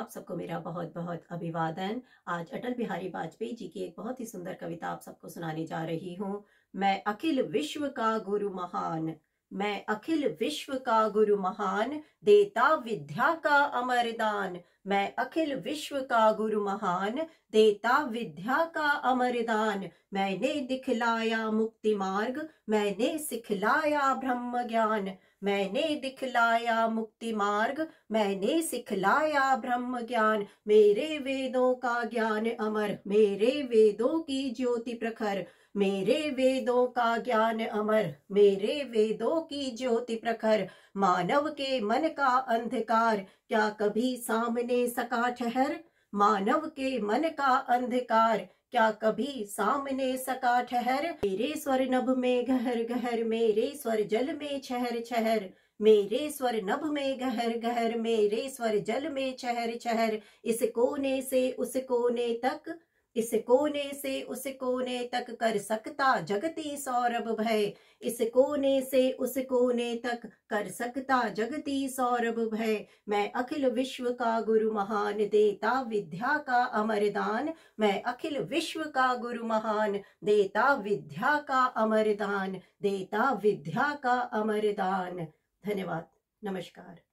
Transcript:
आप सबको मेरा बहुत बहुत अभिवादन आज अटल बिहारी वाजपेयी जी की एक बहुत ही सुंदर कविता आप सबको सुनाने जा रही हूँ मैं अखिल विश्व का गुरु महान मैं अखिल विश्व का गुरु महान देता विद्या का अमरदान मैं अखिल विश्व का गुरु महान देता विद्या का अमरदान मैंने दिखलाया मुक्ति मार्ग मैंने सिखलाया ब्रह्म ज्ञान मैंने दिखलाया मुक्ति मार्ग मैंने सिखलाया ब्रह्म ज्ञान मेरे वेदों का ज्ञान अमर मेरे वेदों की ज्योति प्रखर मेरे वेदों का ज्ञान अमर मेरे वेदों की ज्योति प्रखर मानव के मन का अंधकार क्या कभी सामने दे सका ठहर मानव के मन का अंधकार क्या कभी सामने सका ठहर मेरे स्वर नभ में गहर गहर मेरे स्वर जल में छहर छहर मेरे स्वर नभ में गहर गहर मेरे स्वर जल में छहर छहर इस कोने से उस कोने तक इस कोने से उस कोने तक कर सकता जगती सौरभ भय इस कोने से उस कोने तक कर सकता जगती सौरभ भय मैं अखिल विश्व का गुरु महान देता विद्या का अमर दान मैं अखिल विश्व का गुरु महान देता विद्या का अमर दान देता विद्या का अमर दान धन्यवाद नमस्कार